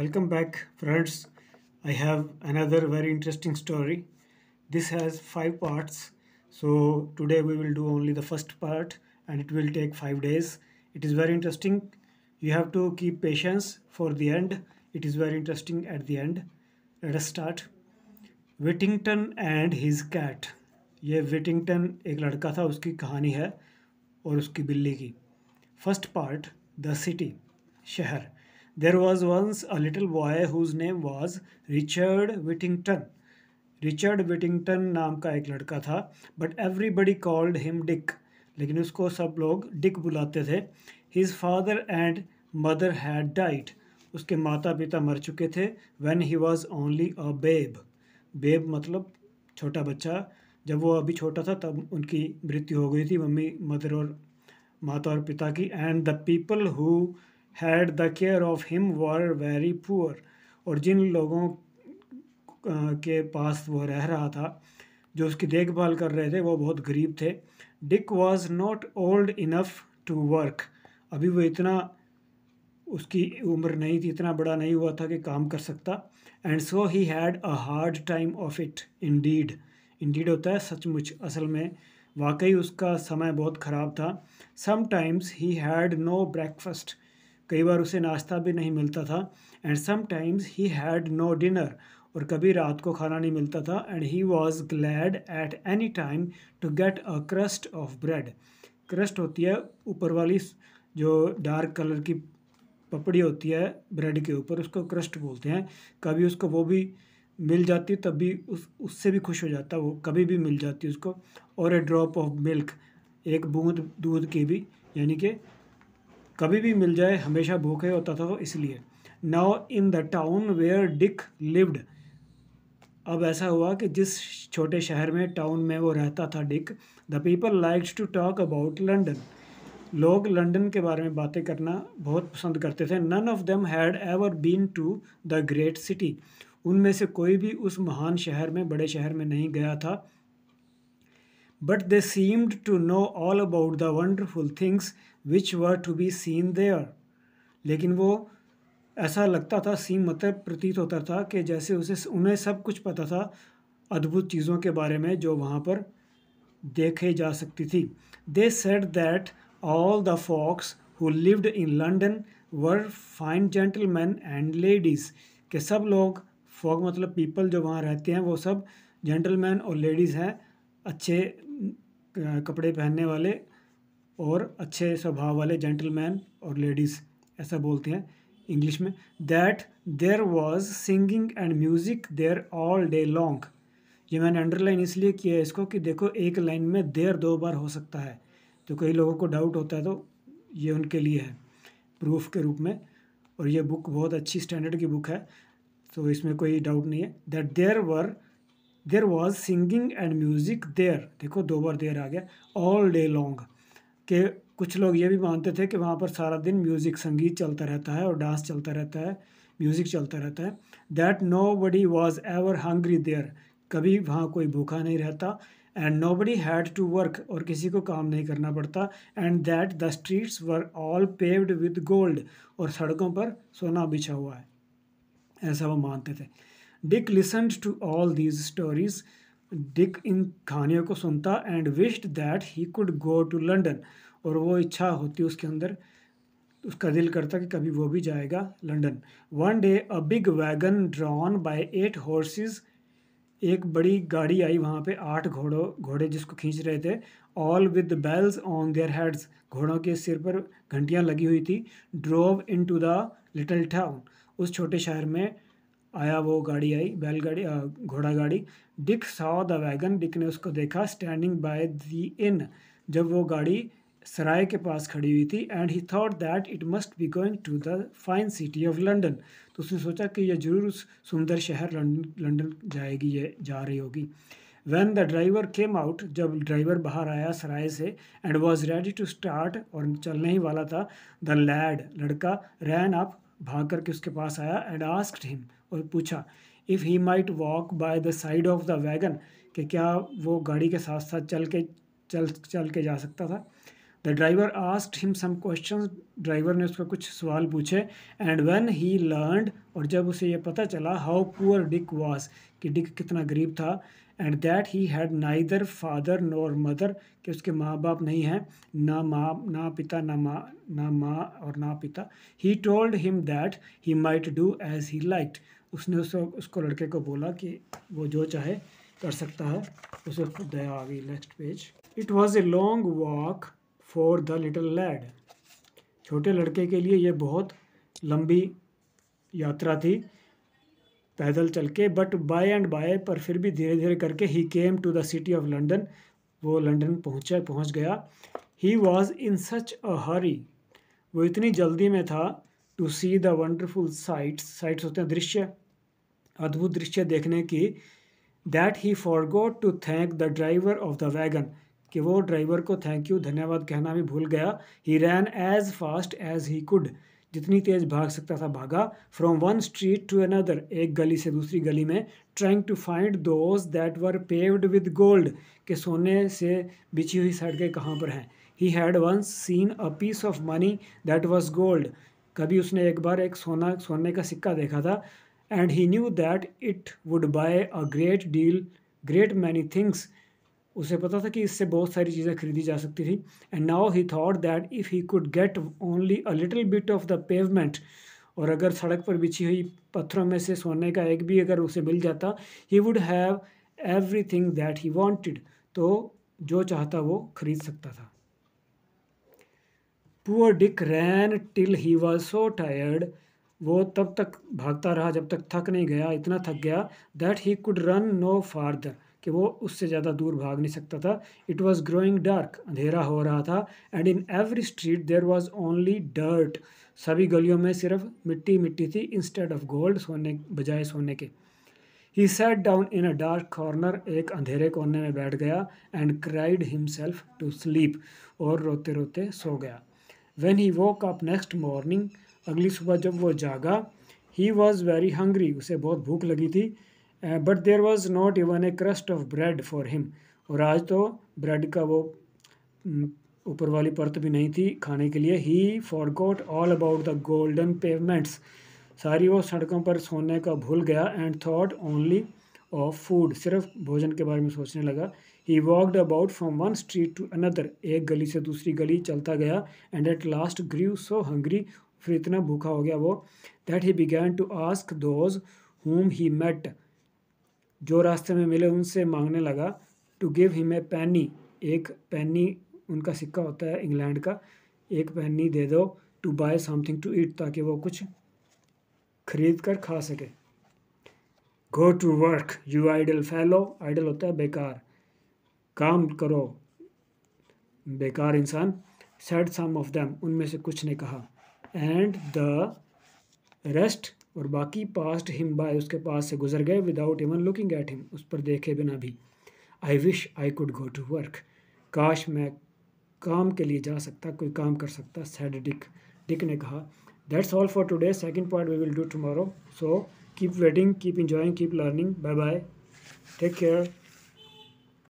Welcome back friends. I have another very interesting story. This has five parts. So today we will do only the first part and it will take five days. It is very interesting. You have to keep patience for the end. It is very interesting at the end. Let us start. Whittington and his cat. ये विटिंगटन एक लड़का था उसकी कहानी है और उसकी बिल्ली की फर्स्ट पार्ट द सिटी शहर there was once a little boy whose name was Richard Whittington Richard Whittington नाम का एक लड़का था but everybody called him Dick लेकिन उसको सब लोग डिक बुलाते थे his father and mother had died उसके माता पिता मर चुके थे when he was only a babe babe मतलब छोटा बच्चा जब वो अभी छोटा था तब उनकी मृत्यु हो गई थी मम्मी मदर और माता और पिता की and the people who had the care of him were very poor और जिन लोगों के पास वो रह रहा था जो उसकी देखभाल कर रहे थे वो बहुत गरीब थे Dick was not old enough to work अभी वो इतना उसकी उम्र नहीं थी इतना बड़ा नहीं हुआ था कि काम कर सकता and so he had a hard time of it indeed indeed होता है सचमुच असल में वाकई उसका समय बहुत ख़राब था sometimes he had no breakfast कई बार उसे नाश्ता भी नहीं मिलता था and sometimes he had no dinner और कभी रात को खाना नहीं मिलता था and he was glad at any time to get a crust of bread crust होती है ऊपर वाली जो डार्क कलर की पपड़ी होती है ब्रेड के ऊपर उसको क्रस्ट बोलते हैं कभी उसको वो भी मिल जाती तब भी उस उससे भी खुश हो जाता वो कभी भी मिल जाती उसको और ए ड्रॉप ऑफ मिल्क एक बूंद दूध की भी यानी कि कभी भी मिल जाए हमेशा भूखे होता था तो इसलिए now in the town where Dick lived अब ऐसा हुआ कि जिस छोटे शहर में टाउन में वो रहता था Dick the people likes to talk about London लोग लंदन के बारे में बातें करना बहुत पसंद करते थे none of them had ever been to the great city उनमें से कोई भी उस महान शहर में बड़े शहर में नहीं गया था but they seemed to know all about the wonderful things which were to be seen there. लेकिन वो ऐसा लगता था सीम मतलब प्रतीत होता था कि जैसे उसे उन्हें सब कुछ पता था अद्भुत चीज़ों के बारे में जो वहाँ पर देखे जा सकती थी they said that all the folks who lived in London were fine gentlemen and ladies के सब लोग फॉक मतलब पीपल जो वहाँ रहते हैं वो सब जेंटलमैन और लेडीज़ हैं अच्छे कपड़े पहनने वाले और अच्छे स्वभाव वाले जेंटलमैन और लेडीज़ ऐसा बोलते हैं इंग्लिश में that there was singing and music there all day long ये मैंने अंडरलाइन इसलिए किया है इसको कि देखो एक लाइन में देर दो बार हो सकता है तो कई लोगों को डाउट होता है तो ये उनके लिए है प्रूफ के रूप में और ये बुक बहुत अच्छी स्टैंडर्ड की बुक है तो इसमें कोई डाउट नहीं है that there were there was singing and music there देखो दो बार देर आ गया ऑल डे लॉन्ग के कुछ लोग ये भी मानते थे कि वहाँ पर सारा दिन म्यूज़िक संगीत चलता रहता है और डांस चलता रहता है म्यूज़िक चलता रहता है that nobody was ever hungry there कभी वहाँ कोई भूखा नहीं रहता and nobody had to work और किसी को काम नहीं करना पड़ता and that the streets were all paved with gold और सड़कों पर सोना बिछा हुआ है ऐसा वो मानते थे Dick listen to all these stories Dick इन कहानियों को सुनता and wished that he could go to London और वो इच्छा होती उसके अंदर उसका दिल करता कि कभी वो भी जाएगा London one day a big wagon drawn by eight horses एक बड़ी गाड़ी आई वहाँ पे आठ घोड़ों घोड़े जिसको खींच रहे थे all with bells on their heads घोड़ों के सिर पर घंटियाँ लगी हुई थी drove into the little town उस छोटे शहर में आया वो गाड़ी आई बैलगाड़ी घोड़ा गाड़ी Dick saw the wagon Dick ने उसको देखा स्टैंडिंग बाय द इन जब वो गाड़ी सराय के पास खड़ी हुई थी and he thought that it must be going to the fine city of London तो उसने सोचा कि यह जरूर उस सुंदर शहर लंडन जाएगी ये जा रही होगी when the driver came out जब ड्राइवर बाहर आया सराय से and was ready to start और चलने ही वाला था द लैड लड़का रैन अप भाग करके उसके पास आया एंड आस्क्ड हिम और पूछा if he might walk by the side of the wagon कि क्या वो गाड़ी के साथ साथ चल के चल चल के जा सकता था the driver asked him some question driver ने उसका कुछ सवाल पूछे एंड वेन ही लर्न और जब उसे ये पता चला हाउ पुअर डिक वास कि डिक कितना गरीब था and that he had neither father nor mother कि उसके माँ बाप नहीं हैं ना माँ ना पिता ना माँ ना माँ और ना पिता ही told him that he might do as he liked उसने उसको उसको लड़के को बोला कि वो जो चाहे कर सकता है उसे खुद दया आ गई next page it was a long walk for the little lad छोटे लड़के के लिए यह बहुत लंबी यात्रा थी पैदल चल के बट बाय एंड बाय पर फिर भी धीरे धीरे करके he came to the city of London वो लंदन पहुंचा पहुंच गया ही वॉज इन सच अ हरी वो इतनी जल्दी में था to see the wonderful sights sights होते हैं दृश्य अद्भुत दृश्य देखने की that he for forgot to thank the driver of the wagon कि वो ड्राइवर को थैंक यू धन्यवाद कहना भी भूल गया he ran as fast as he could जितनी तेज़ भाग सकता था भागा from one street to another एक गली से दूसरी गली में trying to find those that were paved with gold के सोने से बिछी हुई सड़कें कहाँ पर हैं he had once seen a piece of money that was gold कभी उसने एक बार एक सोना सोने का सिक्का देखा था and he knew that it would buy a great deal great many things उसे पता था कि इससे बहुत सारी चीज़ें खरीदी जा सकती थी and now he thought that if he could get only a little bit of the pavement और अगर सड़क पर बिछी हुई पत्थरों में से सोने का एक भी अगर उसे मिल जाता he would have everything that he wanted तो जो चाहता वो खरीद सकता था poor Dick ran till he was so tired वो तब तक भागता रहा जब तक थक नहीं गया इतना थक गया that he could run no farther कि वो उससे ज़्यादा दूर भाग नहीं सकता था इट वॉज़ ग्रोइंग डार्क अंधेरा हो रहा था and in every street there was only dirt सभी गलियों में सिर्फ मिट्टी मिट्टी थी इंस्टेड ऑफ गोल्ड सोने बजाय सोने के he sat down in a dark corner एक अंधेरे कोने में बैठ गया and cried himself to sleep और रोते रोते सो गया when he woke up next morning अगली सुबह जब वो जागा ही वॉज़ वेरी हंग्री उसे बहुत भूख लगी थी but there was not even a crust of bread for him और आज तो ब्रेड का वो ऊपर वाली परत भी नहीं थी खाने के लिए he forgot all about the golden pavements सारी वो सड़कों पर सोने का भूल गया and thought only of food सिर्फ भोजन के बारे में सोचने लगा he walked about from one street to another एक गली से दूसरी गली चलता गया and at last grew so hungry फिर इतना भूखा हो गया वो that he began to ask those whom he met जो रास्ते में मिले उनसे मांगने लगा टू गिव हिम ए पैनी एक पैनी उनका सिक्का होता है इंग्लैंड का एक पैनी दे दो to buy something to eat ताकि वो कुछ खरीद कर खा सके go to work you idle fellow idle होता है बेकार काम करो बेकार इंसान सेट सम ऑफ देम उनमें से कुछ ने कहा एंड द रेस्ट और बाकी पास्ट हिम बाय उसके पास से गुजर गए without even looking at him उस पर देखे बिना भी I wish I could go to work काश मैं काम के लिए जा सकता कोई काम कर सकता सैड डिक डिक ने कहा that's all for today second part we will do tomorrow so keep waiting keep enjoying keep learning bye bye take care